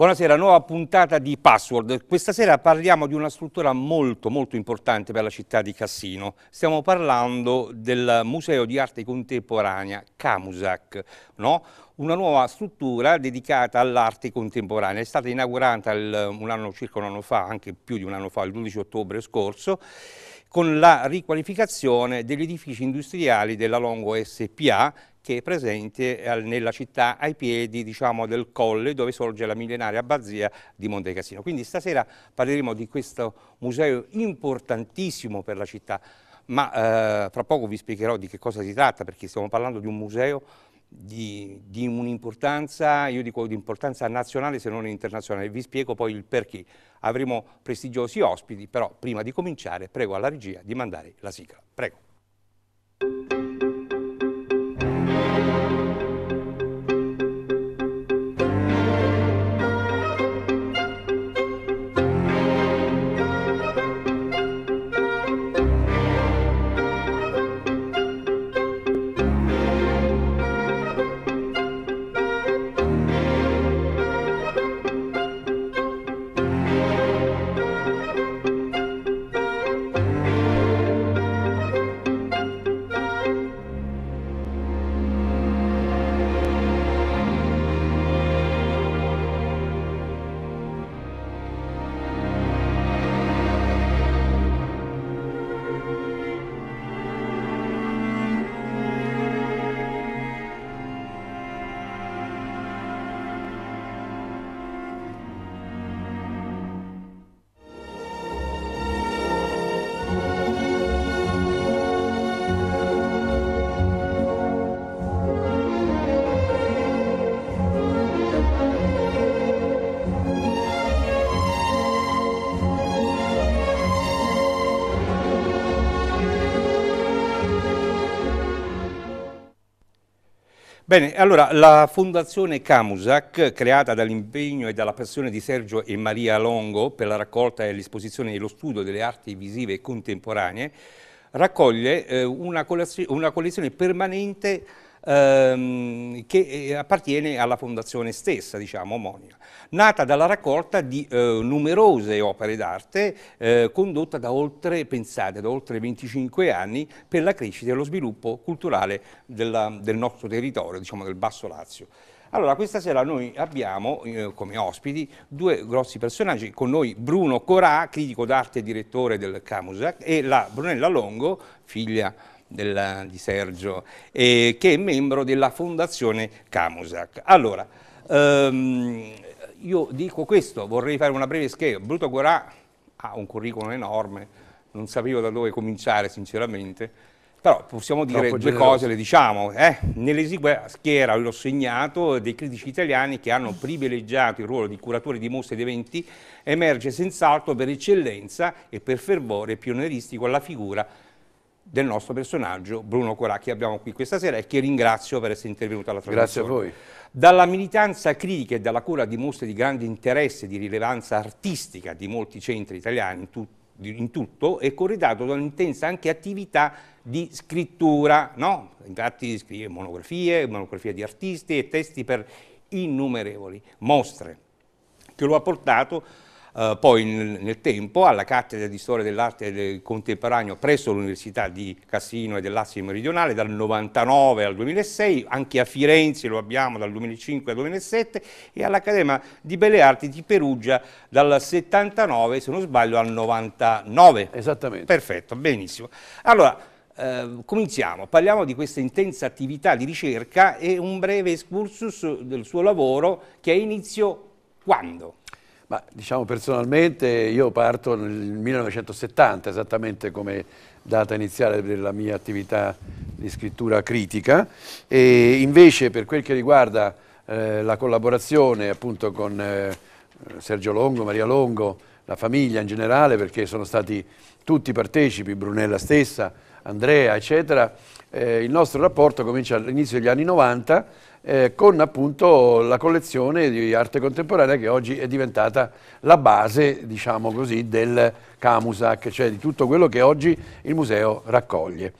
Buonasera, nuova puntata di Password. Questa sera parliamo di una struttura molto molto importante per la città di Cassino. Stiamo parlando del Museo di Arte Contemporanea Camusac, no? una nuova struttura dedicata all'arte contemporanea. È stata inaugurata il, un anno, circa un anno fa, anche più di un anno fa, il 12 ottobre scorso, con la riqualificazione degli edifici industriali della Longo SPA che è presente nella città ai piedi diciamo, del colle dove sorge la millenaria abbazia di Monte Cassino. Quindi stasera parleremo di questo museo importantissimo per la città, ma eh, fra poco vi spiegherò di che cosa si tratta perché stiamo parlando di un museo di, di un'importanza, io dico di importanza nazionale se non internazionale, vi spiego poi il perché. Avremo prestigiosi ospiti, però prima di cominciare prego alla regia di mandare la sigla. Prego. Bene, allora la Fondazione Camusac, creata dall'impegno e dalla passione di Sergio e Maria Longo per la raccolta e l'esposizione e lo studio delle arti visive contemporanee, raccoglie eh, una, collezione, una collezione permanente ehm, che eh, appartiene alla fondazione stessa, diciamo, omonima, nata dalla raccolta di eh, numerose opere d'arte eh, condotta da oltre, pensate, da oltre 25 anni per la crescita e lo sviluppo culturale della, del nostro territorio, diciamo del Basso Lazio. Allora, questa sera noi abbiamo eh, come ospiti due grossi personaggi, con noi Bruno Corà, critico d'arte e direttore del Camusac, e la Brunella Longo, figlia della, di Sergio, eh, che è membro della Fondazione Camusac. Allora, ehm, io dico questo, vorrei fare una breve scheda. Bruto Gorà ha un curriculum enorme, non sapevo da dove cominciare sinceramente, però possiamo dire Troppo due generoso. cose, le diciamo. Eh? Nell'esigua schiera l'ho segnato dei critici italiani che hanno privilegiato il ruolo di curatore di mostre ed eventi, emerge senz'altro per eccellenza e per fervore pionieristico la figura del nostro personaggio Bruno Corà che abbiamo qui questa sera e che ringrazio per essere intervenuto alla trasmissione. Grazie a voi. Dalla militanza critica e dalla cura di mostre di grande interesse e di rilevanza artistica di molti centri italiani in, tu in tutto è corredato da un'intensa anche attività di scrittura, no? infatti scrive monografie, monografie di artisti e testi per innumerevoli mostre che lo ha portato eh, poi nel, nel, tempo alla cattedra di storia dell'arte contemporanea presso l'Università di Cassino e dell'Assi Meridionale dal 99 al 2006, anche a Firenze lo abbiamo dal 2005 al 2007 e all'Accademia di Belle Arti di Perugia dal 79 se non sbaglio al 99. Esattamente. Perfetto, benissimo. Allora, Uh, cominciamo, parliamo di questa intensa attività di ricerca e un breve excursus del suo lavoro che ha inizio quando? Ma diciamo personalmente io parto nel 1970, esattamente come data iniziale della mia attività di scrittura critica e invece per quel che riguarda eh, la collaborazione appunto con eh, Sergio Longo, Maria Longo, la famiglia in generale perché sono stati tutti partecipi, Brunella stessa, Andrea eccetera, eh, il nostro rapporto comincia all'inizio degli anni 90 eh, con appunto la collezione di arte contemporanea che oggi è diventata la base, diciamo così, del Camusac, cioè di tutto quello che oggi il museo raccoglie.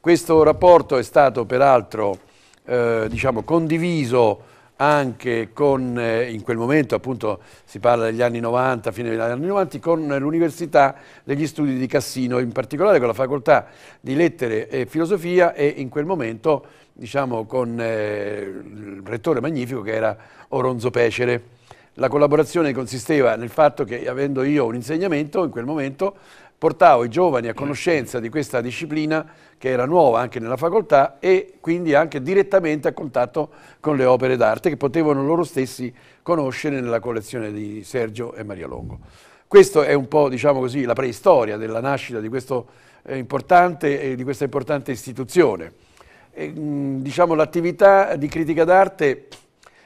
Questo rapporto è stato peraltro eh, diciamo, condiviso anche con, eh, in quel momento appunto si parla degli anni 90, fine degli anni 90, con l'Università degli Studi di Cassino, in particolare con la Facoltà di Lettere e Filosofia e in quel momento diciamo, con eh, il rettore magnifico che era Oronzo Pecere. La collaborazione consisteva nel fatto che, avendo io un insegnamento, in quel momento portavo i giovani a conoscenza di questa disciplina che era nuova anche nella facoltà e quindi anche direttamente a contatto con le opere d'arte che potevano loro stessi conoscere nella collezione di Sergio e Maria Longo. Questa è un po' diciamo così, la preistoria della nascita di, questo, eh, importante, di questa importante istituzione. Mm, diciamo, l'attività di critica d'arte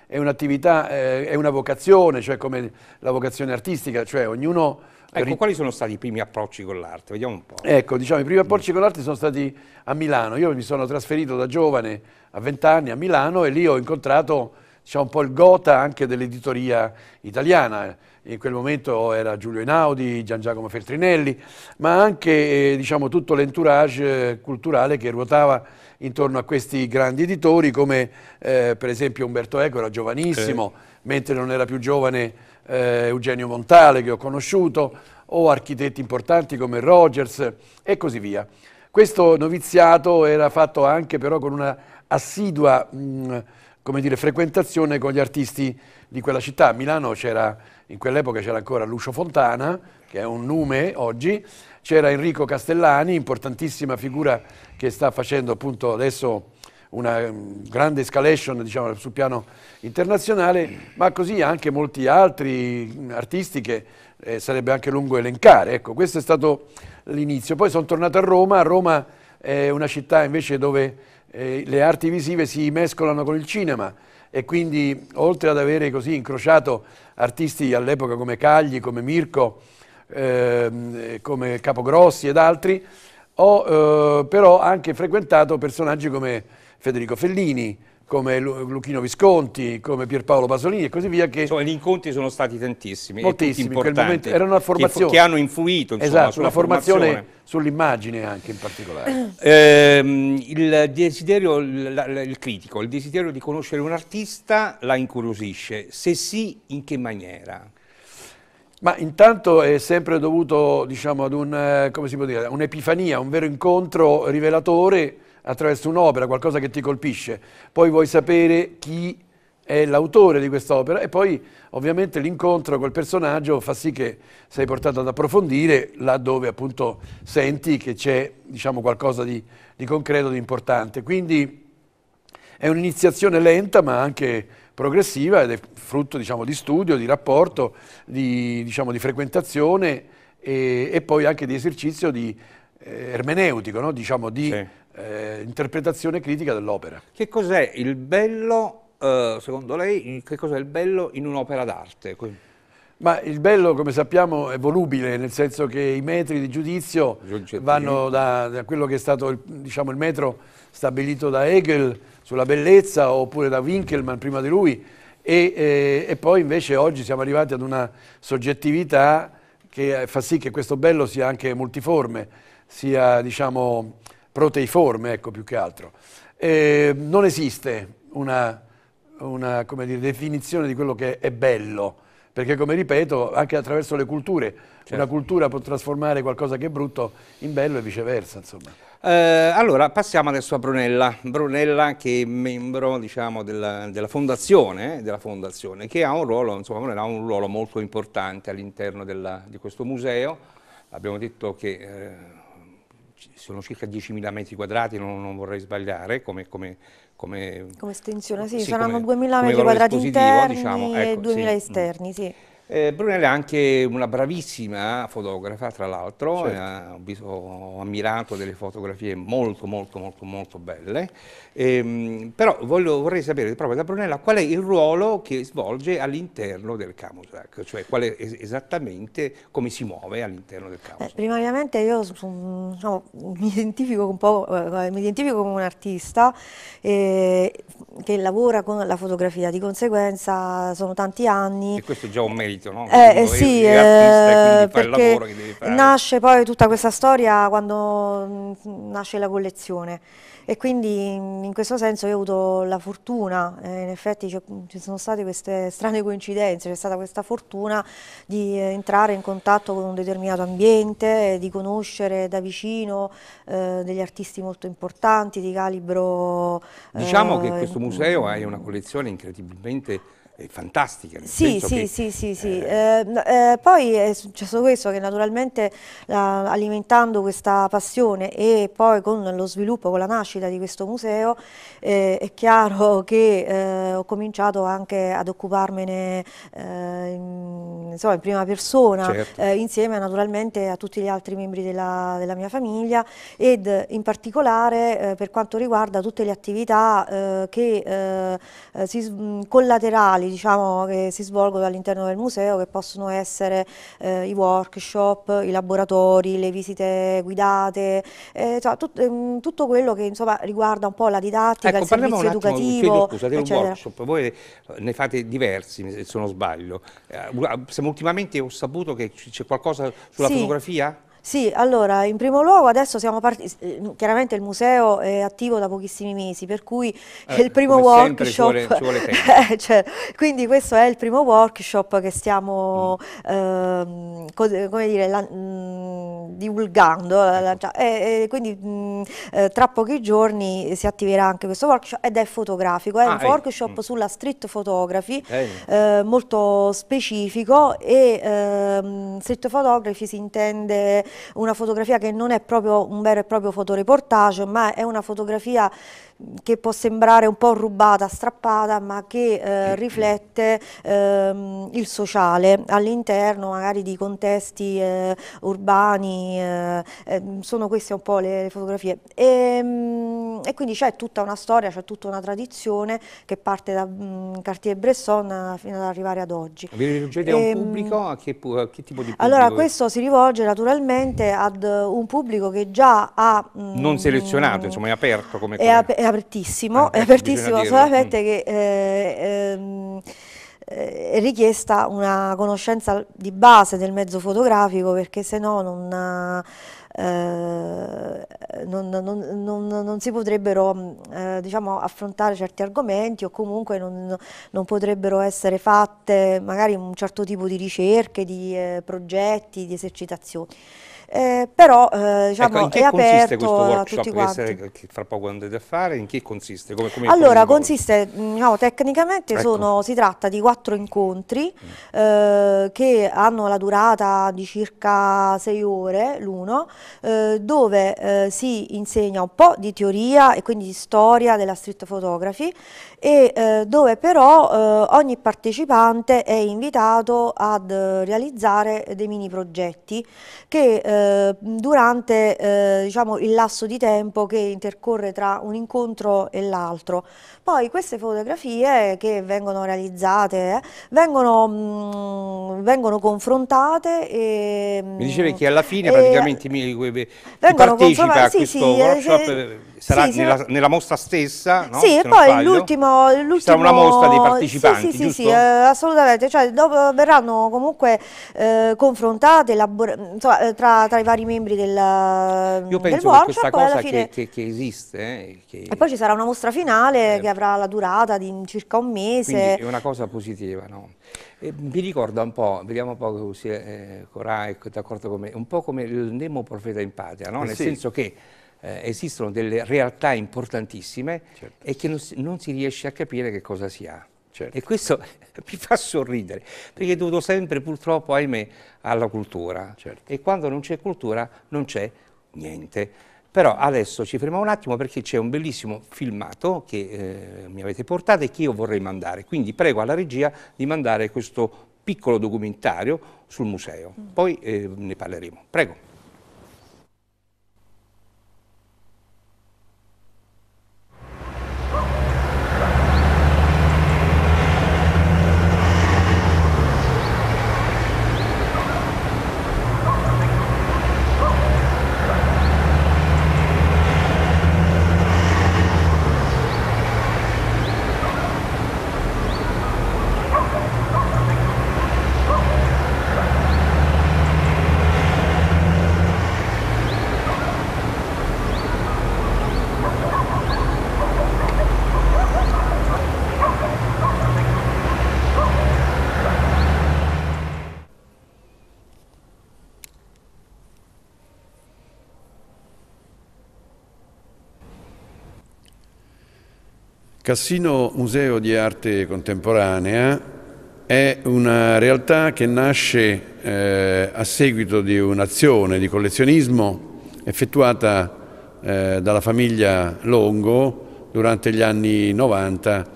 è un'attività, eh, è una vocazione, cioè come la vocazione artistica, cioè ognuno... Ecco, quali sono stati i primi approcci con l'arte? Vediamo un po'. Ecco, diciamo, i primi mm. approcci con l'arte sono stati a Milano. Io mi sono trasferito da giovane a 20 anni a Milano e lì ho incontrato diciamo, un po' il gota anche dell'editoria italiana. In quel momento era Giulio Einaudi, Gian Giacomo Feltrinelli, ma anche eh, diciamo, tutto l'entourage eh, culturale che ruotava intorno a questi grandi editori come eh, per esempio Umberto Eco era giovanissimo, eh. mentre non era più giovane eh, Eugenio Montale che ho conosciuto, o architetti importanti come Rogers e così via. Questo noviziato era fatto anche però con una assidua mh, mm, come dire, frequentazione con gli artisti di quella città. A Milano c'era, in quell'epoca c'era ancora Lucio Fontana, che è un nome oggi, c'era Enrico Castellani, importantissima figura che sta facendo appunto adesso una mm, grande escalation diciamo, sul piano internazionale, ma così anche molti altri mm, artisti che eh, sarebbe anche lungo elencare. Ecco, questo è stato l'inizio. Poi sono tornato a Roma, Roma è una città invece dove eh, le arti visive si mescolano con il cinema e quindi oltre ad avere così incrociato artisti all'epoca come Cagli, come Mirko, ehm, eh, come Capogrossi ed altri, ho eh, però anche frequentato personaggi come Federico Fellini, come Lu Luchino Visconti, come Pierpaolo Pasolini e così via. Che insomma, gli incontri sono stati tantissimi. Moltissimi, in quel momento era una formazione. Che, che hanno influito insomma, esatto, sulla formazione, formazione. sull'immagine anche in particolare. Eh, il desiderio, il, il critico, il desiderio di conoscere un artista la incuriosisce. Se sì, in che maniera? Ma intanto è sempre dovuto diciamo, ad eh, un'epifania, un, un vero incontro rivelatore attraverso un'opera, qualcosa che ti colpisce. Poi vuoi sapere chi è l'autore di quest'opera e poi ovviamente l'incontro col personaggio fa sì che sei portato ad approfondire laddove appunto senti che c'è diciamo, qualcosa di, di concreto, di importante. Quindi è un'iniziazione lenta ma anche progressiva ed è frutto diciamo, di studio, di rapporto, di, diciamo, di frequentazione e, e, poi anche di esercizio di, eh, ermeneutico, no? diciamo, di sì. eh, interpretazione critica dell'opera. Che cos'è il bello, eh, secondo lei, che cos'è il bello in un'opera d'arte? Ma il bello, come sappiamo, è volubile, nel senso che i metri di giudizio vanno da, da quello che è stato il, diciamo, il metro stabilito da Hegel, sulla bellezza oppure da Winkelmann prima di lui e, e, e poi invece oggi siamo arrivati ad una soggettività che fa sì che questo bello sia anche multiforme, sia diciamo proteiforme, ecco più che altro. E non esiste una, una dire, definizione di quello che è bello, perché come ripeto, anche attraverso le culture, certo. una cultura può trasformare qualcosa che è brutto in bello e viceversa, insomma. Eh, allora, passiamo adesso a Brunella. Brunella che è membro diciamo, della, della, fondazione, eh, della, fondazione, che ha un ruolo, insomma, ha un ruolo molto importante all'interno di questo museo. Abbiamo detto che eh, sono circa 10.000 metri quadrati, non, non vorrei sbagliare, come, come come, come estensione, sì, sì saranno 2000 metri quadrati diciamo, interni diciamo. ecco, e 2000 sì. Mm. esterni, sì. Eh, Brunella è anche una bravissima fotografa, tra l'altro, certo. eh, ho, ho, ammirato delle fotografie molto, molto, molto, molto belle, ehm, però voglio, vorrei sapere proprio da Brunella qual è il ruolo che svolge all'interno del Camusac, cioè qual è es esattamente come si muove all'interno del eh, Camusac. Eh, primariamente io no, diciamo, mi, identifico un po', eh, mi identifico come un artista eh, che lavora con la fotografia, di conseguenza sono tanti anni... E questo è già un merito merito, no? Eh, eh sì, artista, eh, perché nasce poi tutta questa storia quando mm, nasce la collezione e quindi mm, in questo senso io ho avuto la fortuna, eh, in effetti ci sono state queste strane coincidenze, c'è stata questa fortuna di eh, entrare in contatto con un determinato ambiente, di conoscere da vicino eh, degli artisti molto importanti di calibro... Diciamo che eh, questo museo ha una collezione incredibilmente è fantastica. Sì, sì, sì, sì, sì, eh... Eh, eh, poi è successo questo che naturalmente eh, alimentando questa passione e poi con lo sviluppo, con la nascita di questo museo, eh, è chiaro che ho cominciato anche ad occuparmene in, insomma, in prima persona, certo. insieme naturalmente a tutti gli altri membri della, della mia famiglia ed in particolare per quanto riguarda tutte le attività che si, collaterali diciamo, che si svolgono all'interno del museo che possono essere eh, i workshop, i laboratori, le visite guidate, eh, cioè, tut, ehm, tutto quello che insomma, riguarda un po' la didattica, ecco, il servizio educativo. Chiedo, scusate, eccetera. un workshop, voi eh, ne fate diversi se non sbaglio. Eh, ultimamente ho saputo che c'è qualcosa sulla sì. fotografia? Sì, allora, in primo luogo adesso siamo partiti, eh, chiaramente il museo è attivo da pochissimi mesi, per cui eh, il primo workshop, ci vuole, ci vuole eh, cioè, quindi questo è il primo workshop che stiamo, mm. eh, come dire, la, mh, mm, divulgando, eh, ecco. la, e, eh, e quindi mh, mm, tra pochi giorni si attiverà anche questo workshop ed è fotografico, è ah, un ecco. workshop mm. sulla street photography, molto specifico e ehm, street photography si intende una fotografia che non è proprio un vero e proprio fotoreportage, ma è una fotografia che può sembrare un po' rubata, strappata, ma che eh, riflette ehm, il sociale all'interno magari di contesti eh, urbani, eh, ehm, sono queste un po' le, le fotografie. E, ehm, e quindi c'è tutta una storia, c'è tutta una tradizione che parte da mh, mm, Cartier-Bresson fino ad arrivare ad oggi. Vi rivolgete a un ehm, pubblico? A che, a che, tipo di pubblico? Allora, questo si rivolge naturalmente ad un pubblico che già ha... Mh, mm, non selezionato, insomma, è aperto come... come... È, è apertissimo, ah, è ecco, apertissimo solamente mm. che eh, ehm, eh, è richiesta una conoscenza di base del mezzo fotografico perché se no non... Eh, non, non, non, non, si potrebbero mm, eh, diciamo, affrontare certi argomenti o comunque non, potrebbero essere fatte magari un certo tipo di ricerche, di eh, progetti, di esercitazioni eh, però eh, diciamo, ecco, in che è aperto questo workshop che, essere, che, fra poco andrete a fare, in che consiste? Come, come allora consiste, mm, diciamo, tecnicamente ecco. sono, si tratta di quattro incontri mm. eh, che hanno la durata di circa sei ore l'uno, eh, dove eh, si insegna un po' di teoria e quindi di storia della street photography e eh, dove però ogni partecipante è invitato ad realizzare dei mini progetti che Ehm, durante eh, diciamo, il lasso di tempo che intercorre tra un incontro e l'altro. Poi queste fotografie che vengono realizzate eh, vengono, mh, mm, vengono, confrontate e, mm, Mi diceva che alla fine praticamente mi, mi eh, partecipa a questo sì, workshop... Se, eh, sarà sì, nella, nella, mostra stessa, no? Sì, e poi l'ultimo... Sarà una mostra dei partecipanti, Sì, sì, sì, sì eh, assolutamente, cioè, dopo verranno comunque eh, confrontate insomma, eh, tra, tra i vari membri del della, Io penso del workshop. Io questa cosa fine... che, che, che, esiste. Eh, che... E poi ci sarà una mostra finale eh. che avrà la durata di circa un mese. Quindi è una cosa positiva, no? E mi ricorda un po', vediamo un po' se eh, Corà è d'accordo con me, un po' come il Nemo profeta in patria, no? Eh Nel sì. senso che eh, esistono delle realtà importantissime certo. e che non si, non si riesce a capire che cosa si ha. Certo. E questo mi fa sorridere, perché è dovuto sempre purtroppo, ahimè, alla cultura. Certo. E quando non c'è cultura non c'è niente. Però adesso ci fermiamo un attimo perché c'è un bellissimo filmato che eh, mi avete portato e che io vorrei mandare. Quindi prego alla regia di mandare questo piccolo documentario sul museo. Mm. Poi eh, ne parleremo. Prego. Cassino Museo di Arte Contemporanea è una realtà che nasce eh, a seguito di un'azione di collezionismo effettuata eh, dalla famiglia Longo durante gli anni 90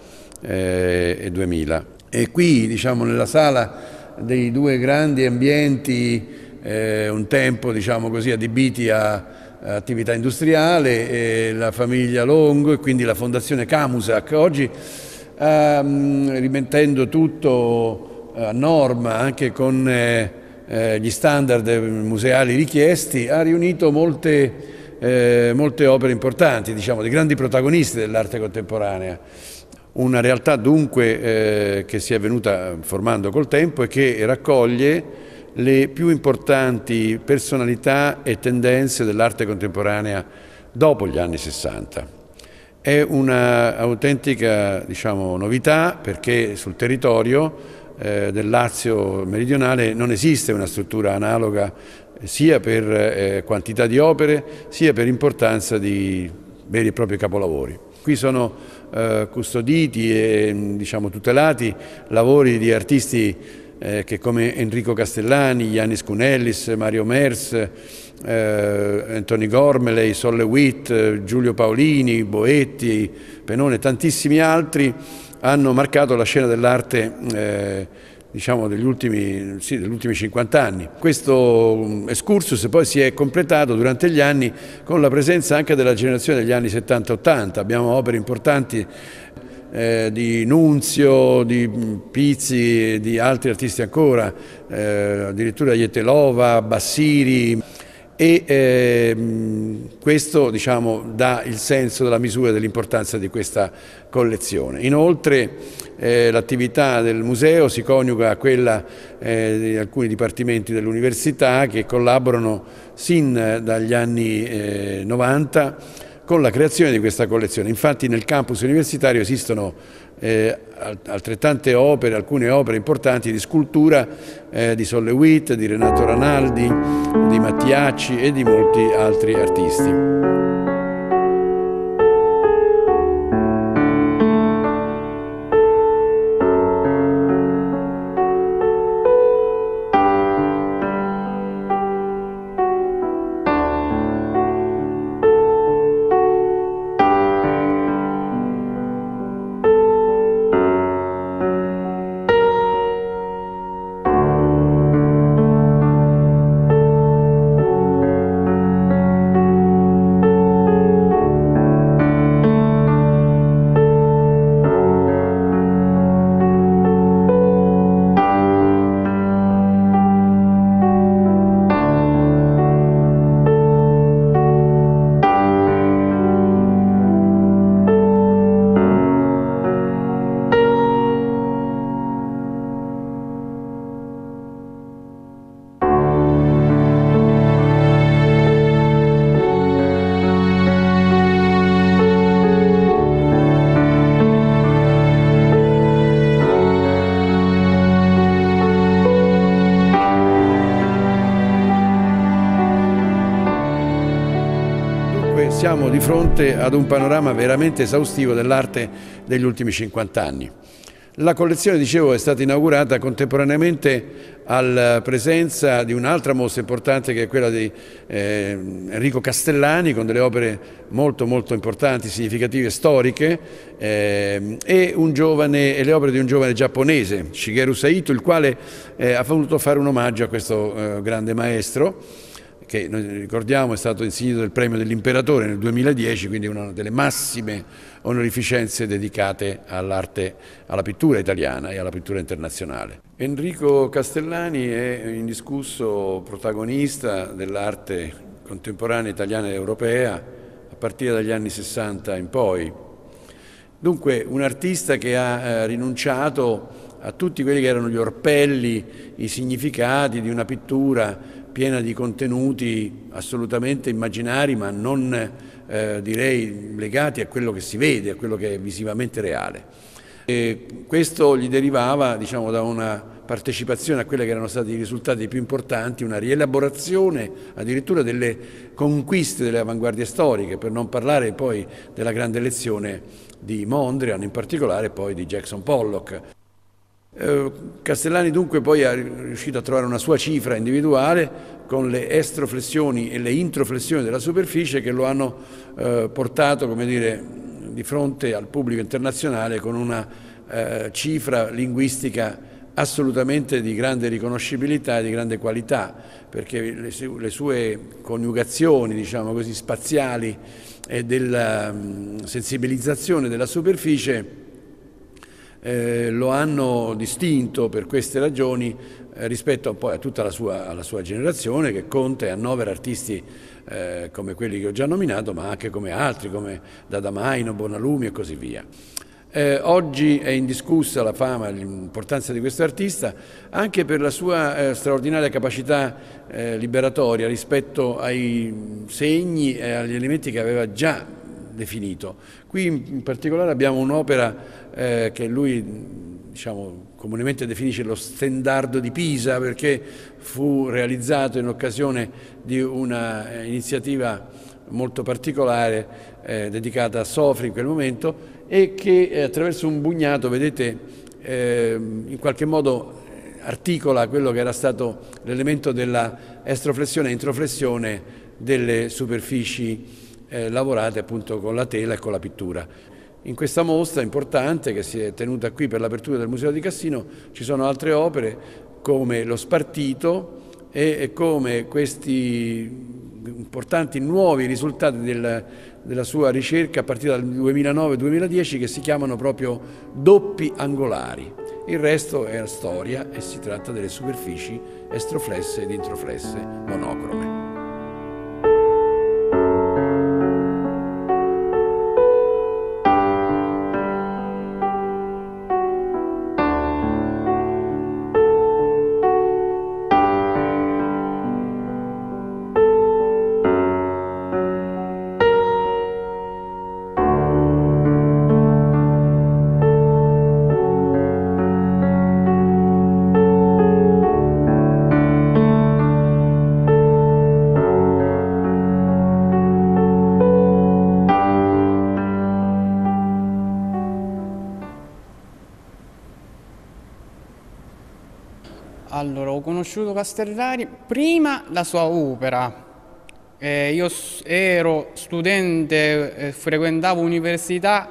eh, e 2000. E qui, diciamo, nella sala dei due grandi ambienti, eh, un tempo diciamo così, adibiti a attività industriale, la famiglia Longo e quindi la fondazione Camusac. Oggi ehm, rimettendo tutto eh, a norma anche con eh, eh, gli standard museali richiesti, ha riunito molte, eh, molte opere importanti, diciamo, dei grandi protagonisti dell'arte contemporanea. Una realtà dunque eh, che si è venuta formando col tempo e che raccoglie le più importanti personalità e tendenze dell'arte contemporanea dopo gli anni 60. È un'autentica diciamo, novità perché sul territorio eh, del Lazio meridionale non esiste una struttura analoga sia per eh, quantità di opere sia per importanza di veri e propri capolavori. Qui sono eh, custoditi e diciamo, tutelati lavori di artisti eh, che come Enrico Castellani, Ianis Cunellis, Mario Mers, eh, Anthony Gormeley, Solle Witt, eh, Giulio Paolini, Boetti, Penone e tantissimi altri hanno marcato la scena dell'arte eh, diciamo degli ultimi, sì, degli ultimi 50 anni. Questo mm, excursus poi si è completato durante gli anni con la presenza anche della generazione degli anni 70-80. Abbiamo opere importanti eh, di Nunzio, di Pizzi e di altri artisti ancora, eh, addirittura Jetelova, Bassiri e eh, questo diciamo, dà il senso della misura dell'importanza di questa collezione. Inoltre eh, l'attività del museo si coniuga a quella eh, di alcuni dipartimenti dell'università che collaborano sin dagli anni 90 eh, con la creazione di questa collezione. Infatti nel campus universitario esistono eh, altrettante opere, alcune opere importanti di scultura eh, di Solle Witt, di Renato Ranaldi, di Mattiacci e di molti altri artisti. di fronte ad un panorama veramente esaustivo dell'arte degli ultimi 50 anni. La collezione, dicevo, è stata inaugurata contemporaneamente alla eh, presenza di un'altra mostra importante che è quella di eh, Enrico Castellani con delle opere molto molto importanti, significative, storiche eh, e, giovane, e, le opere di un giovane giapponese, Shigeru Saito, il quale eh, ha voluto fare un omaggio a questo eh, grande maestro che ricordiamo è stato insignito del premio dell'imperatore nel 2010, quindi una delle massime onorificenze dedicate all'arte, alla pittura italiana e alla pittura internazionale. Enrico Castellani è indiscusso protagonista dell'arte contemporanea italiana ed europea a partire dagli anni 60 in poi. Dunque un artista che ha eh, rinunciato a tutti quelli che erano gli orpelli, i significati di una pittura piena di contenuti assolutamente immaginari ma non eh, direi legati a quello che si vede, a quello che è visivamente reale. E questo gli derivava diciamo, da una partecipazione a quelli che erano stati i risultati più importanti, una rielaborazione addirittura delle conquiste delle avanguardie storiche, per non parlare poi della grande lezione di Mondrian in particolare poi di Jackson Pollock. Eh, Castellani dunque poi è riuscito a trovare una sua cifra individuale con le estroflessioni e le introflessioni della superficie che lo hanno eh, portato dire, di fronte al pubblico internazionale con una eh, cifra linguistica assolutamente di grande riconoscibilità e di grande qualità, perché le, le sue coniugazioni diciamo così, spaziali e della mh, mm, sensibilizzazione della superficie eh, lo hanno distinto per queste ragioni eh, rispetto poi a tutta la sua, alla sua generazione che conta e annovera artisti eh, come quelli che ho già nominato, ma anche come altri, come Dadamaino, Bonalumi e così via. Eh, oggi è indiscussa la fama e l'importanza di questo artista anche per la sua eh, straordinaria capacità eh, liberatoria rispetto ai segni e agli elementi che aveva già definito. Qui in particolare abbiamo un'opera eh, che lui diciamo, comunemente definisce lo stendardo di Pisa perché fu realizzato in occasione di un'iniziativa eh, molto particolare eh, dedicata a Sofri in quel momento e che eh, attraverso un bugnato, vedete, eh, in qualche modo eh, articola quello che era stato l'elemento della estroflessione e introflessione delle superfici eh, lavorate appunto con la tela e con la pittura. In questa mostra importante che si è tenuta qui per l'apertura del Museo di Cassino ci sono altre opere come lo spartito e, e come questi importanti nuovi risultati del, della sua ricerca a partire dal 2009-2010 che si chiamano proprio doppi angolari. Il resto è storia e si tratta delle superfici estroflesse ed introflesse monocrome. Castellari prima la sua opera. Eh, io ero studente, eh, frequentavo università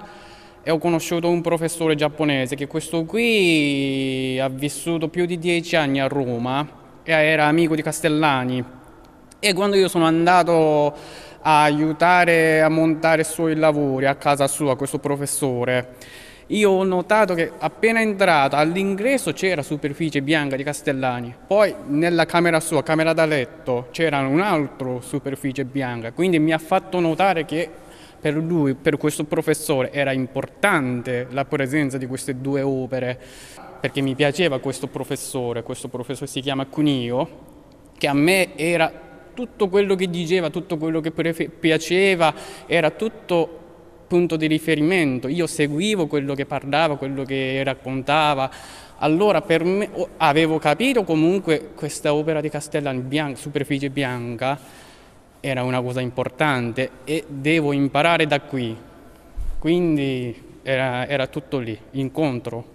e ho conosciuto un professore giapponese che questo qui ha vissuto più di dieci anni a Roma e era amico di Castellani. E quando io sono andato a aiutare a montare i suoi lavori a casa sua, questo professore, io ho notato che appena entrata all'ingresso c'era superficie bianca di Castellani, poi nella camera sua, camera da letto, c'era un'altra superficie bianca, quindi mi ha fatto notare che per lui, per questo professore, era importante la presenza di queste due opere, perché mi piaceva questo professore, questo professore si chiama Cunio, che a me era tutto quello che diceva, tutto quello che piaceva, era tutto punto di riferimento, io seguivo quello che parlava, quello che raccontava, allora per me avevo capito comunque questa opera di Castellani, bianca, superficie bianca, era una cosa importante e devo imparare da qui, quindi era, era tutto lì, incontro.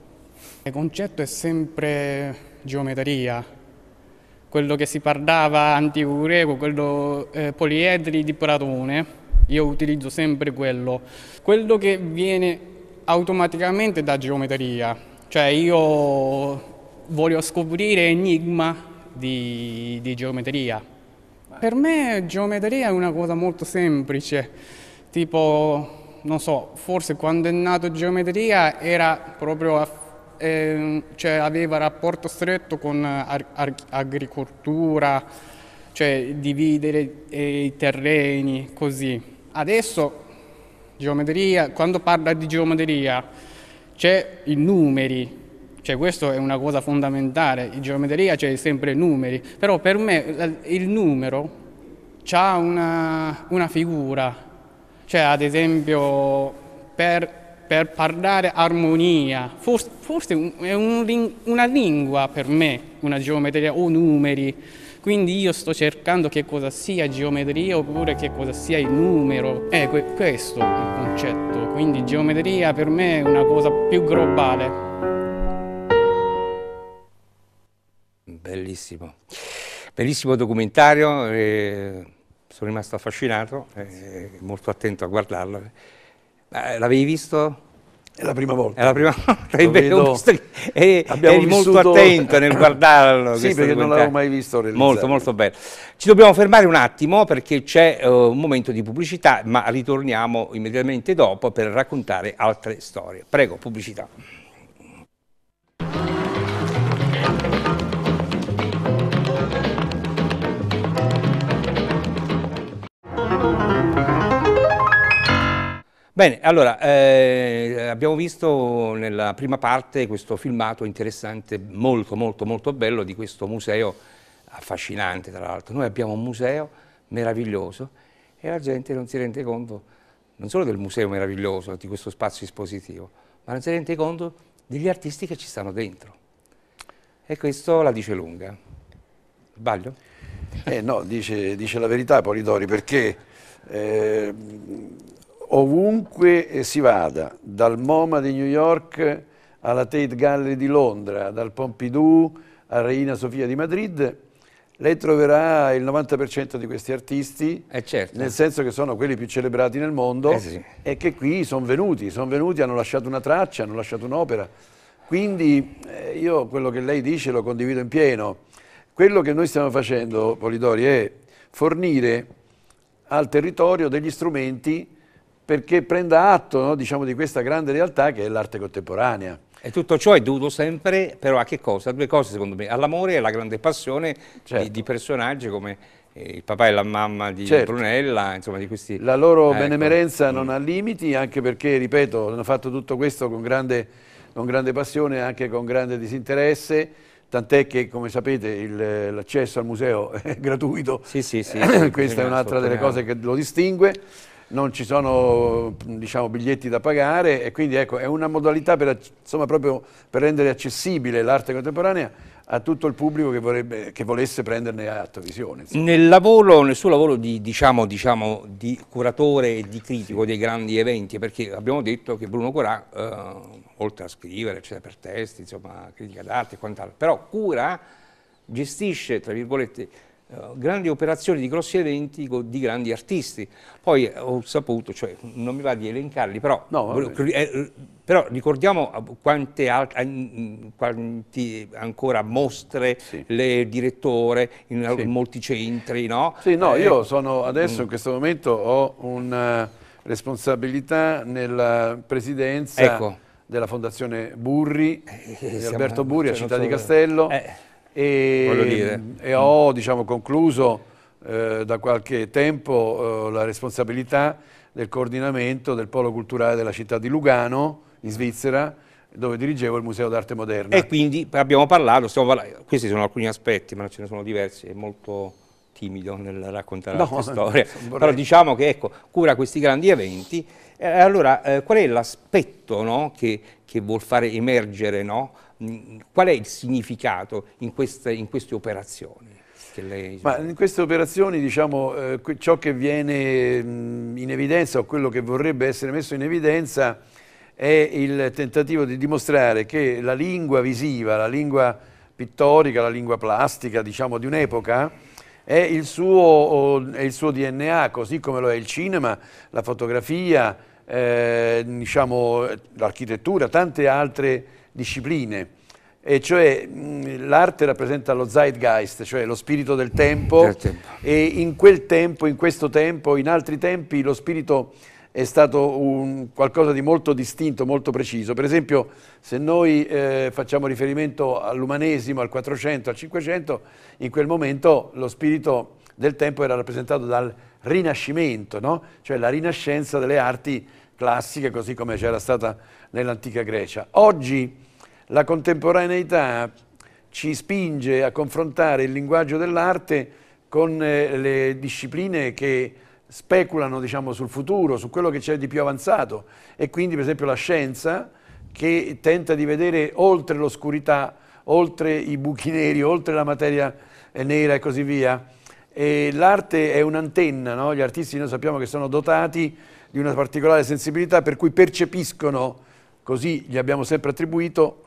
Il concetto è sempre geometria, quello che si parlava antico greco, quello eh, poliedri di Platone, io utilizzo sempre quello. Quello che viene automaticamente da geometria, cioè io voglio scoprire enigma di, di geometria. Per me geometria è una cosa molto semplice, tipo, non so, forse quando è nato geometria era proprio a ehm, cioè aveva rapporto stretto con agricoltura, cioè dividere eh, i terreni, così. Adesso geometria, quando parla di geometria c'è i numeri, cioè questa è una cosa fondamentale, in geometria c'è sempre i numeri, però per me il numero ha una, una figura, cioè ad esempio per per parlare armonia. Forse, forse è un, una lingua per me, una geometria o numeri. Quindi io sto cercando che cosa sia geometria oppure che cosa sia il numero. Ecco, eh, questo è il concetto. Quindi geometria per me è una cosa più globale. Bellissimo, bellissimo documentario. Eh, sono rimasto affascinato, eh, molto attento a guardarlo. Eh, l'avevi visto? È la prima volta. È la prima volta, è, vedo, stri... è, eri vissuto... molto attento nel guardarlo. sì, perché non l'avevo mai visto realizzato. Molto, molto bello. Ci dobbiamo fermare un attimo perché c'è uh, un momento di pubblicità, ma ritorniamo immediatamente dopo per raccontare altre storie. Prego, pubblicità. Bene, allora, eh, abbiamo visto nella prima parte questo filmato interessante, molto molto molto bello, di questo museo affascinante tra l'altro. Noi abbiamo un museo meraviglioso e la gente non si rende conto non solo del museo meraviglioso, di questo spazio espositivo, ma non si rende conto degli artisti che ci stanno dentro. E questo la dice lunga. Sbaglio? Eh no, dice, dice la verità Polidori, perché... Eh, ovunque eh, si vada, dal MoMA di New York alla Tate Gallery di Londra, dal Pompidou a Reina Sofia di Madrid, lei troverà il 90% di questi artisti, eh certo. nel senso che sono quelli più celebrati nel mondo eh sì. e che qui sono venuti, sono venuti, hanno lasciato una traccia, hanno lasciato un'opera. Quindi eh, io quello che lei dice lo condivido in pieno. Quello che noi stiamo facendo, Polidori, è fornire al territorio degli strumenti perché prenda atto no, diciamo, di questa grande realtà che è l'arte contemporanea. E tutto ciò è dovuto sempre, però a che cosa? A due cose secondo me, all'amore e alla grande passione certo. di, di personaggi come eh, il papà e la mamma di certo. Brunella, insomma di questi... La loro eh, benemerenza ecco. non mm. ha limiti, anche perché, ripeto, hanno fatto tutto questo con grande, con grande passione, anche con grande disinteresse, tant'è che, come sapete, l'accesso al museo è gratuito. Sì, sì, sì. Eh, questa è un'altra delle cose che lo distingue non ci sono diciamo, biglietti da pagare e quindi ecco, è una modalità per, insomma, per rendere accessibile l'arte contemporanea a tutto il pubblico che, vorrebbe, che volesse prenderne atto visione. Nel, lavoro, nel suo lavoro di, diciamo, diciamo, di, curatore e di critico dei grandi eventi, perché abbiamo detto che Bruno Corà, eh, oltre a scrivere cioè per testi, insomma, critica d'arte e quant'altro, però cura, gestisce, tra virgolette, eh, grandi operazioni di grossi eventi di grandi artisti. Poi eh, ho saputo, cioè, non mi va di elencarli, però, no, eh, però ricordiamo quante, quanti ancora mostre sì. le direttore in sì. molti centri, no? Sì, no, eh, io sono adesso mm. in questo momento ho una responsabilità nella presidenza ecco. della Fondazione Burri, eh, di Alberto Burri a cioè, Città di Castello. Eh e, mm, e ho diciamo, concluso eh, da qualche tempo eh, la responsabilità del coordinamento del polo culturale della città di Lugano, in Svizzera, dove dirigevo il Museo d'Arte Moderna. E quindi abbiamo parlato, parlando, questi sono alcuni aspetti, ma ce ne sono diversi, è molto timido nel raccontare no, la storia, vorrei... però diciamo che ecco, cura questi grandi eventi. Eh, allora, eh, qual è l'aspetto no, che, che, vuol fare emergere no, qual è il significato in queste, in queste operazioni? Lei... Ma in queste operazioni diciamo, eh, ciò che viene mm, in evidenza o quello che vorrebbe essere messo in evidenza è il tentativo di dimostrare che la lingua visiva, la lingua pittorica, la lingua plastica diciamo, di un'epoca è, è il suo DNA, così come lo è il cinema, la fotografia, eh, diciamo, l'architettura, tante altre discipline e cioè mm, l'arte rappresenta lo zeitgeist, cioè lo spirito del tempo, del tempo, e in quel tempo, in questo tempo, in altri tempi lo spirito è stato qualcosa di molto distinto, molto preciso. Per esempio se noi eh, facciamo riferimento all'umanesimo, al 400, al 500, in quel momento lo spirito del tempo era rappresentato dal rinascimento, no? cioè la rinascenza delle arti classiche, così come c'era stata nell'antica Grecia. Oggi la contemporaneità ci spinge a confrontare il linguaggio dell'arte con eh, le discipline che speculano diciamo, sul futuro, su quello che c'è di più avanzato e quindi per esempio la scienza che tenta di vedere oltre l'oscurità, oltre i buchi neri, oltre la materia eh, nera e così via. l'arte è un'antenna, no? gli artisti noi sappiamo che sono dotati di una particolare sensibilità per cui percepiscono così gli abbiamo sempre attribuito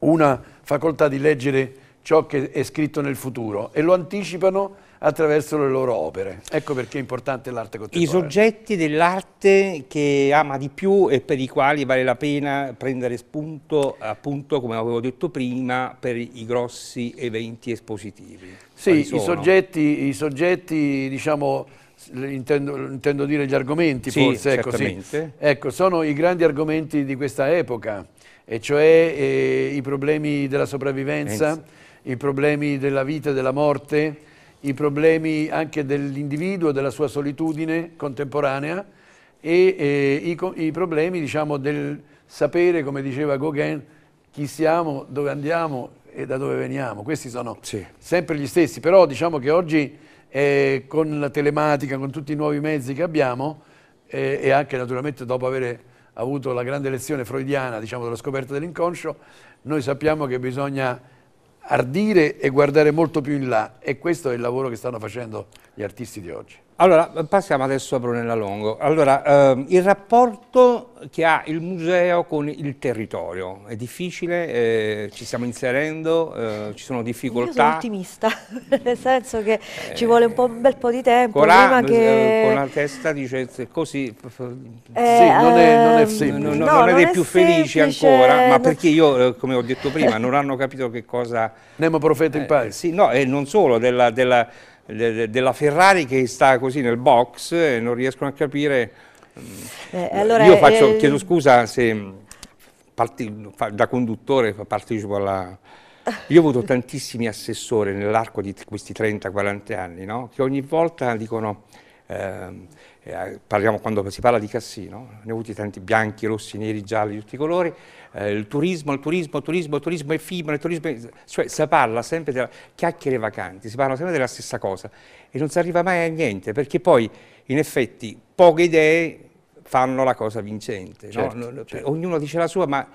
una facoltà di leggere ciò che è scritto nel futuro e lo anticipano attraverso le loro opere. Ecco perché è importante l'arte contemporanea. I soggetti dell'arte che ama di più e per i quali vale la pena prendere spunto, appunto, come avevo detto prima, per i grossi eventi espositivi. Sì, i soggetti, i soggetti, diciamo, intendo, intendo dire gli argomenti sì, forse, ecco, sì. ecco, sono i grandi argomenti di questa epoca, e cioè eh, i problemi della sopravvivenza, Penso. i problemi della vita e della morte, i problemi anche dell'individuo, della sua solitudine contemporanea e eh, i, i, problemi diciamo, del sapere, come diceva Gauguin, chi siamo, dove andiamo e da dove veniamo. Questi sono sì. sempre gli stessi, però diciamo che oggi eh, con la telematica, con tutti i nuovi mezzi che abbiamo eh, e anche naturalmente dopo aver avuto la grande lezione freudiana, diciamo, della scoperta dell'inconscio, noi sappiamo che bisogna ardire e guardare molto più in là e questo è il lavoro che stanno facendo gli artisti di oggi. Allora, passiamo adesso a Brunella Longo. Allora, ehm, il rapporto che ha il museo con il territorio è difficile, eh, ci stiamo inserendo, eh, ci sono difficoltà. Io sono ottimista, nel senso che eh, ci vuole un, un, bel po' di tempo. Con, la, eh, che... con la testa dice così, eh, sì, non, è, non è ehm, semplice. No, non, non è più felici ancora, ma perché io, eh, come ho detto prima, non hanno capito che cosa... Nemo profeta in paese. sì, no, e non solo, della, della della Ferrari che sta così nel box e eh, non riescono a capire. Eh, allora, Io faccio, eh, chiedo scusa se mm, parti, da conduttore partecipo alla... Io ho avuto tantissimi assessori nell'arco di questi 30-40 anni, no? che ogni volta dicono, ehm, eh, parliamo quando si parla di Cassino, ne ho avuti tanti bianchi, rossi, neri, gialli, tutti i colori, eh, il turismo, il turismo, il turismo, il turismo è il turismo Cioè si parla sempre della chiacchiere vacanti, si parla sempre della stessa cosa e non si arriva mai a niente perché poi in effetti poche idee fanno la cosa vincente. Certo, no? certo. Ognuno dice la sua ma...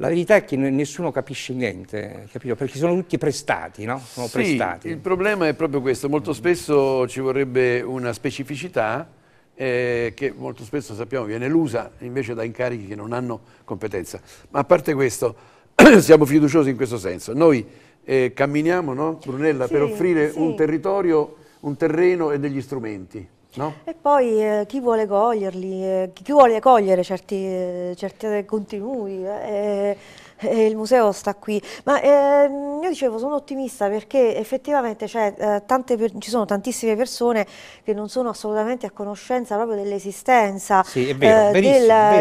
La verità è che nessuno capisce niente, capito? perché sono tutti prestati, no? Sono sì, prestati. il problema è proprio questo. Molto spesso ci vorrebbe una specificità eh, che molto spesso sappiamo viene elusa invece da incarichi che non hanno competenza. Ma a parte questo, siamo fiduciosi in questo senso. Noi eh, camminiamo, no, Brunella, sì, per offrire sì. un territorio, un terreno e degli strumenti. No? E poi eh, chi vuole coglierli, eh, chi vuole cogliere certi, eh, certi contenuti. Eh, eh, il museo sta qui. Ma ehm, io dicevo, sono ottimista perché effettivamente cioè, eh, ci sono tantissime persone che non sono assolutamente a conoscenza proprio dell'esistenza sì, eh, del,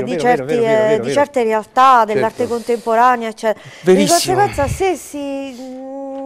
di, eh, di, certe realtà dell'arte certo. contemporanea, eccetera. Di conseguenza se si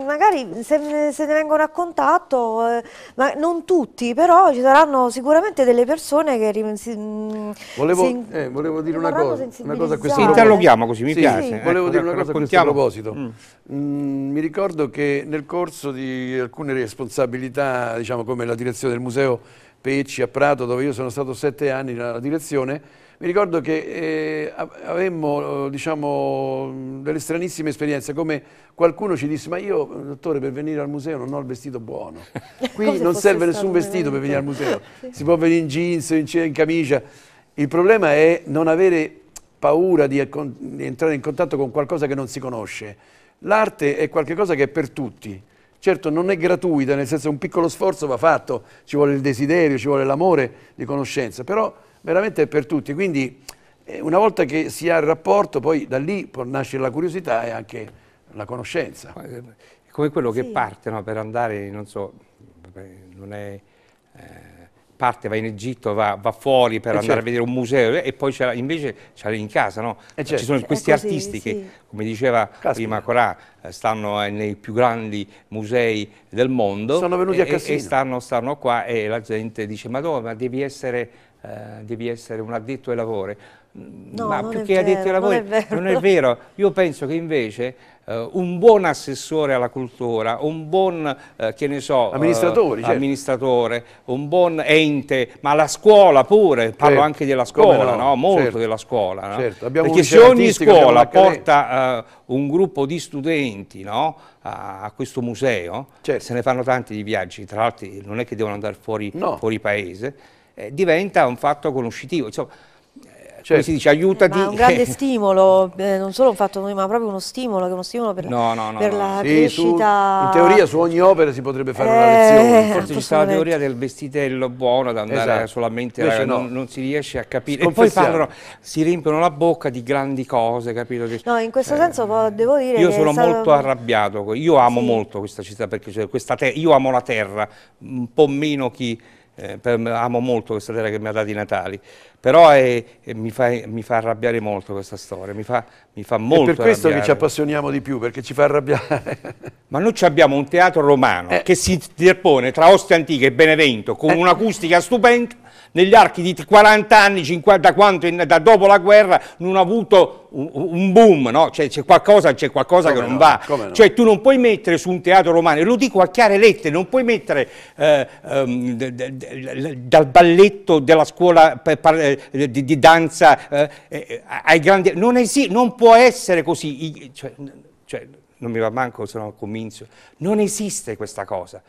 magari se, se ne vengono a contatto, eh, ma non tutti, però ci saranno sicuramente delle persone che si, mm, volevo, si, eh, volevo dire una cosa, una cosa a questo interroghiamo così, mi sì, piace. Sì. Eh, ecco, volevo dire una cosa a questo proposito. Mm. Mm, mi ricordo che nel corso di alcune responsabilità, diciamo come la direzione del museo Pecci a Prato, dove io sono stato sette anni nella direzione, mi ricordo che eh, avemmo eh, diciamo, delle stranissime esperienze, come qualcuno ci disse, ma io, eh, dottore, per venire al museo non ho il vestito buono. Qui non serve nessun vestito per venire al museo, sì. si può venire in jeans, in, in camicia. Il problema è non avere paura di, di entrare in contatto con qualcosa che non si conosce. L'arte è qualcosa che è per tutti. Certo non è gratuita, nel senso che un piccolo sforzo va fatto, ci vuole il desiderio, ci vuole l'amore di conoscenza, però veramente è per tutti. Quindi eh, una volta che si ha il rapporto, poi da lì può nascere la curiosità e anche la conoscenza. Eh, come quello sì. che parte no, per andare, non so, non è... Eh, parte, va in Egitto, va, va fuori per e eh, andare certo. a vedere un museo e poi invece ce l'hai in casa, no? certo. Ci sono questi così, artisti sì. che, come diceva Caspita. prima Corà, stanno nei più grandi musei del mondo. Sono venuti a Cassino. E, e stanno, stanno, qua e la gente dice, ma dove, ma devi essere eh, devi essere un addetto ai lavori. Mm, no, Ma più che vero, addetti ai lavori non è, non è, vero. Io penso che invece eh, un buon assessore alla cultura, un buon, eh, che ne so, eh, certo. amministratore, un buon ente, ma la scuola pure, parlo certo. anche della scuola, no? No? molto certo. della scuola. Certo. Perché se ogni scuola porta eh, un gruppo di studenti a, a, questo museo, certo. se ne fanno tanti di viaggi, tra l'altro non è che devono andare fuori, fuori paese, eh, diventa un fatto conoscitivo. Insomma, cioè, come certo. si dice, aiutati. È un grande stimolo, eh, non solo un fatto ma proprio uno stimolo, uno stimolo per, no, no, no, per la sì, crescita. Su, in teoria su ogni opera si potrebbe fare eh, una lezione. Forse c'è la teoria del vestitello buono da andare esatto. solamente, raga, non, non, si riesce a capire. E poi parlano, si riempiono la bocca di grandi cose, capito? Che, no, in questo eh, senso devo dire Io sono stato... molto arrabbiato, io amo sì. molto questa città, perché cioè, questa io amo la terra, un po' meno chi eh, per, amo molto questa terra che mi ha dato i Natali, però è, è, mi, fa, mi, fa, arrabbiare molto questa storia, mi fa, mi fa molto arrabbiare. È per questo arrabbiare. che ci appassioniamo di più, perché ci fa arrabbiare. Ma noi abbiamo un teatro romano eh. che si interpone tra Ostia Antica e Benevento con eh. un'acustica stupenda negli archi di 40 anni, 50, quanto in, da dopo la guerra, non ha avuto un, un boom, no? cioè, c'è qualcosa, qualcosa che no, non va. Cioè tu non puoi mettere su un teatro romano, e lo dico a chiare lettere, non puoi mettere eh, um, dal balletto della scuola eh, di, di danza eh, eh ai grandi... Non, non può essere così. I, cioè, cioè, non mi va manco se no comincio. Non esiste questa cosa.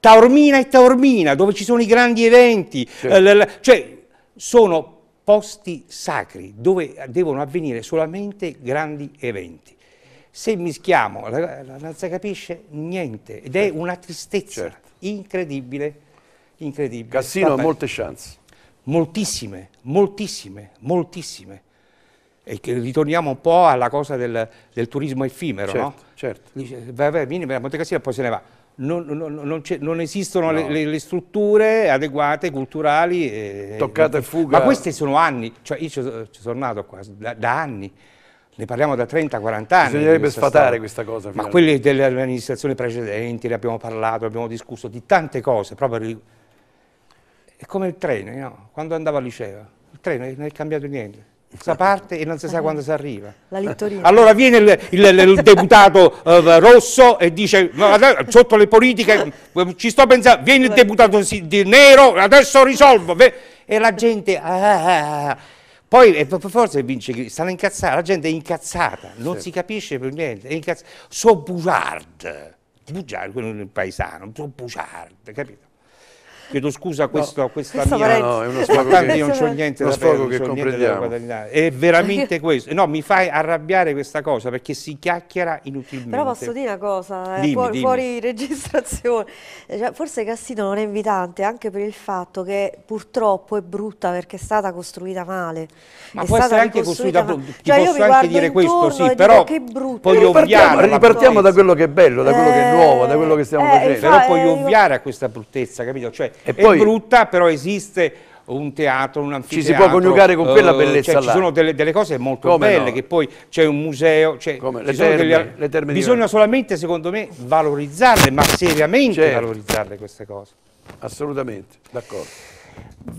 Taormina e Taormina, dove ci sono i grandi eventi, sì. eh, cioè sono posti sacri dove devono avvenire solamente grandi eventi. Se mischiamo, la, la Nazza capisce niente ed è certo. una tristezza certo. incredibile, incredibile. Cassino ha molte chance. Moltissime, moltissime, moltissime. E ritorniamo un po' alla cosa del, del turismo effimero, certo, no? Certo. certo. Dice, vieni a Monte Cassino e poi se ne va non, non, non, non esistono no. le, le, strutture adeguate, culturali. E, Toccate e fuga. Ma questi sono anni, cioè io ci, sono nato qua da, da anni ne parliamo da 30-40 anni. Bisognerebbe sfatare storia. questa cosa. Finalmente. Ma quelle delle amministrazioni precedenti, ne abbiamo parlato, abbiamo discusso di tante cose. Proprio... È come il treno, no? quando andavo al liceo, il treno non è cambiato niente si parte e non si sa eh. quando si arriva. Allora viene il, il, il deputato uh, rosso e dice, sotto le politiche, ci sto pensando, viene il deputato si, di nero, adesso risolvo. E la gente... Ah, ah, ah, ah. poi forse vince stanno incazzati, la gente è incazzata, non sì. si capisce per niente, è incazzata. So bugiard, bugiard, quello è il paesano, so bugiard, capito? Chiedo scusa, questo, no, questa questo mia... No, no, è uno sfogo che, io non c'ho niente da sfogo che comprendiamo. È veramente questo. No, mi fai arrabbiare questa cosa perché si chiacchiera inutilmente. Però posso dire una cosa, eh, dimmi, fuori, dimmi. fuori, registrazione. Eh, cioè, forse Cassino non è invitante anche per il fatto che purtroppo è brutta perché è stata costruita male. Ma è può essere anche costruita... Ma... Cioè, ti cioè, posso anche dire questo, sì, però puoi ovviare... Ripartiamo da quello che è bello, da quello che è eh, nuovo, da quello che stiamo facendo. Però puoi ovviare a questa bruttezza, capito? Cioè e poi, è brutta, però esiste un teatro, un anfiteatro. Ci si può coniugare con quella eh, bellezza cioè, Ci sono delle, delle cose molto Come belle, no? che poi c'è un museo, cioè, le, terme, delle, le terme bisogna solamente, secondo me, valorizzarle, ma seriamente certo. valorizzarle queste cose. Assolutamente, d'accordo.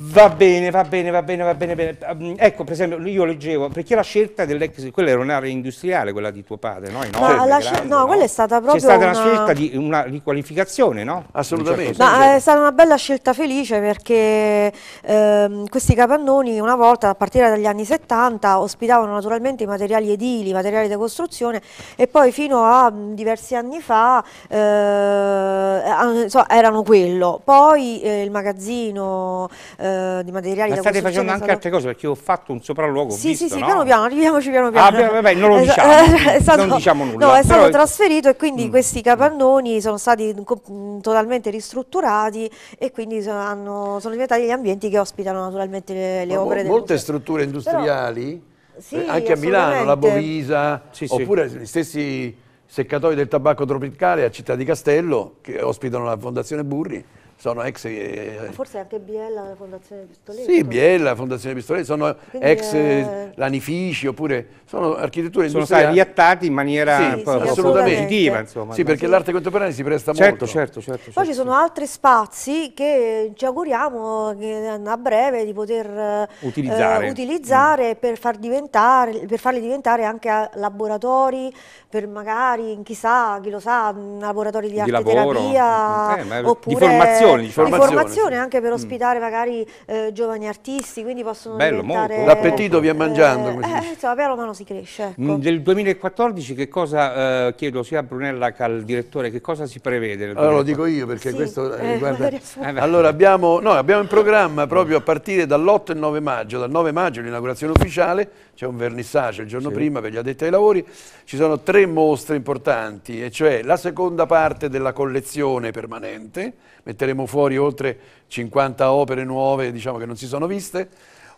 Va bene, va bene, va bene, va bene, bene. Ehm, ecco, per esempio, io leggevo, perché la scelta dell'ex, quella era un'area industriale, quella di tuo padre, no? Ma la grande, no, no, quella è stata proprio C'è stata una... scelta di una riqualificazione, no? Assolutamente. Certo Ma è stata una bella scelta felice perché ehm, questi capannoni una volta, a partire dagli anni 70, ospitavano naturalmente i materiali edili, i materiali di costruzione e poi fino a mm, diversi anni fa eh, eh erano quello. Poi eh, il magazzino eh, di materiali Ma da state facendo anche altre cose perché ho fatto un sopralluogo. Sì, visto, sì, sì, no? piano piano, arriviamoci piano piano. Ah, vabbè, non lo eh, diciamo, eh, è stato, non diciamo nulla. No, è stato però... trasferito e quindi mm. questi capannoni sono stati mm, totalmente ristrutturati e quindi sono, hanno, sono diventati gli ambienti che ospitano naturalmente le, le opere. Mo, molte museo. strutture industriali, però, sì, eh, anche a Milano, la Bovisa, sì, oppure gli stessi seccatoi del tabacco tropicale a Città di Castello che ospitano la Fondazione Burri sono ex... Eh, eh Forse anche Biella, la Fondazione Pistoletti. Sì, Biella, la Fondazione Pistoletti, sono Quindi ex è... Eh, Lanifici, eh, oppure sono architetture industriali. Sono stati riattati in maniera sì, positiva, insomma. Sì, perché sì. l'arte contemporanea si presta certo, molto. Certo, certo, certo. Poi ci sono altri spazi che ci auguriamo che a breve di poter utilizzare, eh, utilizzare mm. per, far per farli diventare anche laboratori, per magari, chissà, chi lo sa, laboratori di, di arte eh, oppure di formazione, di formazione, di formazione sì. anche per mm. ospitare mm. magari eh, giovani artisti, quindi possono Bello, diventare... L'appetito vi è mangiando, eh, come si eh, insomma, piano mano si cresce, ecco. Nel mm, 2014 che cosa, eh, chiedo sia a Brunella che al direttore, che cosa si prevede? Allora lo dico io perché sì. questo eh, riguarda... allora abbiamo, no, abbiamo in programma proprio a partire dall'8 e 9 maggio, dal 9 maggio l'inaugurazione ufficiale, c'è un vernissage il giorno sì. prima per gli addetti ai lavori, ci sono tre tre mostre importanti, e cioè la seconda parte della collezione permanente, metteremo fuori oltre 50 opere nuove diciamo, che non si sono viste,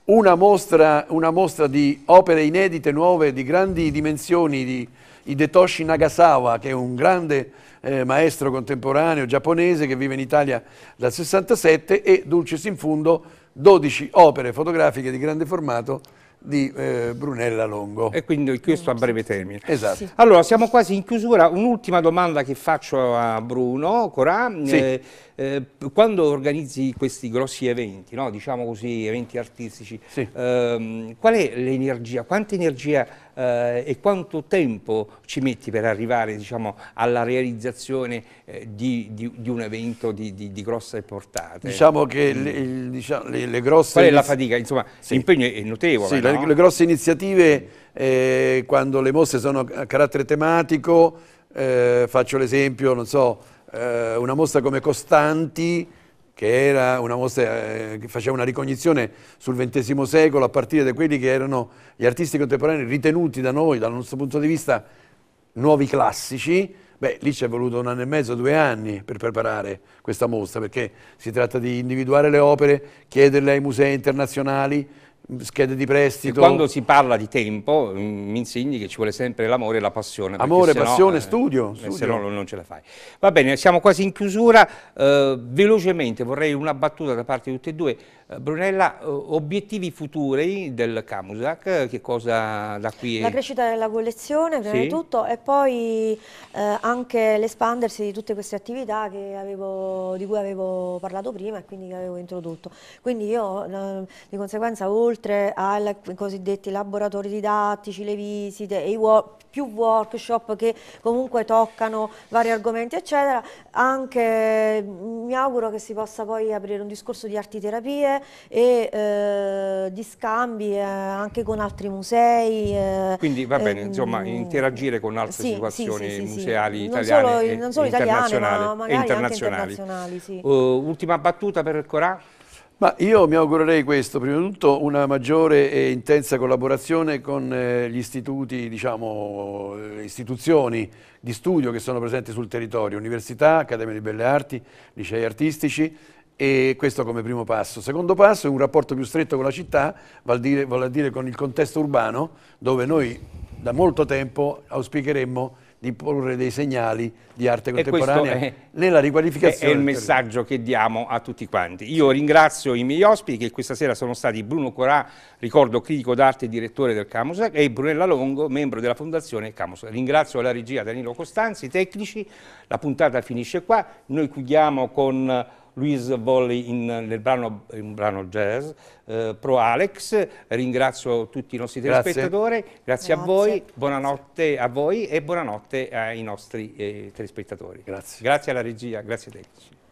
una mostra, una mostra di opere inedite nuove di grandi dimensioni di Hidetoshi Nagasawa, che è un grande eh, maestro contemporaneo giapponese che vive in Italia dal 67, e Dulcis in Fundo, 12 opere fotografiche di grande formato di eh, Brunella Longo. E quindi questo a breve termine. Esatto. Sì. Allora, siamo quasi in chiusura. Un'ultima domanda che faccio a Bruno Corà. Sì. Eh, eh, quando organizzi questi grossi eventi, no? diciamo così, eventi artistici, sì. ehm, qual è l'energia, quanta energia eh, e quanto tempo ci metti per arrivare diciamo, alla realizzazione eh, di, di, di, un evento di, di, grossa portata? Diciamo che mm. le, il, diciamo, le, le grosse... Qual è la fatica? Insomma, sì. l'impegno è notevole. Sì, no? le, le, grosse iniziative, eh, quando le mostre sono a carattere tematico, eh, faccio l'esempio, non so eh, una mostra come Costanti, che, era una mostra, eh, che faceva una ricognizione sul XX secolo a partire da quelli che erano gli artisti contemporanei ritenuti da noi, dal nostro punto di vista, nuovi classici, Beh, lì ci è voluto un anno e mezzo, due anni per preparare questa mostra, perché si tratta di individuare le opere, chiederle ai musei internazionali, schede di prestito. E quando si parla di tempo, mm, mi insegni che ci vuole sempre l'amore e la passione. Amore, passione, no, eh, studio. Eh, studio. Se no non ce la fai. Va bene, siamo quasi in chiusura. Eh, velocemente vorrei una battuta da parte di tutti e due. Eh, Brunella, eh, obiettivi futuri del Camusac, eh, che cosa da qui? È? La crescita della collezione prima sì. di tutto e poi eh, anche l'espandersi di tutte queste attività avevo, di cui avevo parlato prima e quindi che avevo introdotto. Quindi io eh, di conseguenza oltre ai cosiddetti laboratori didattici, le visite e i work, più workshop che comunque toccano vari argomenti eccetera, anche mm, mi auguro che si possa poi aprire un discorso di arti artiterapie, e eh, di scambi eh, anche con altri musei. Eh, Quindi va bene, ehm, insomma, interagire con altre sì, situazioni sì, sì, museali italiane non solo, e, non solo italiane, ma e internazionali. internazionali uh, ultima battuta per Corà? Ma io mi augurerei questo, prima di tutto una maggiore e intensa collaborazione con eh, gli istituti, diciamo, eh, istituzioni di studio che sono presenti sul territorio, università, accademie di belle arti, licei artistici e questo come primo passo. Secondo passo è un rapporto più stretto con la città, vuol dire, vuol dire con il contesto urbano, dove noi da molto tempo auspicheremmo di porre dei segnali di arte contemporanea è, nella riqualificazione. È il messaggio che diamo a tutti quanti. Io ringrazio i miei ospiti che questa sera sono stati Bruno Corà, ricordo critico d'arte e direttore del Camus, e Brunella Longo, membro della Fondazione Camus. Ringrazio la regia Danilo Costanzi, i tecnici, la puntata finisce qua, noi chiudiamo con lui svolle nel brano, in brano jazz eh, Pro Alex, ringrazio tutti i nostri telespettatori, grazie, grazie a voi, buonanotte a voi e buonanotte ai nostri eh, telespettatori. Grazie. Grazie alla regia, grazie a te.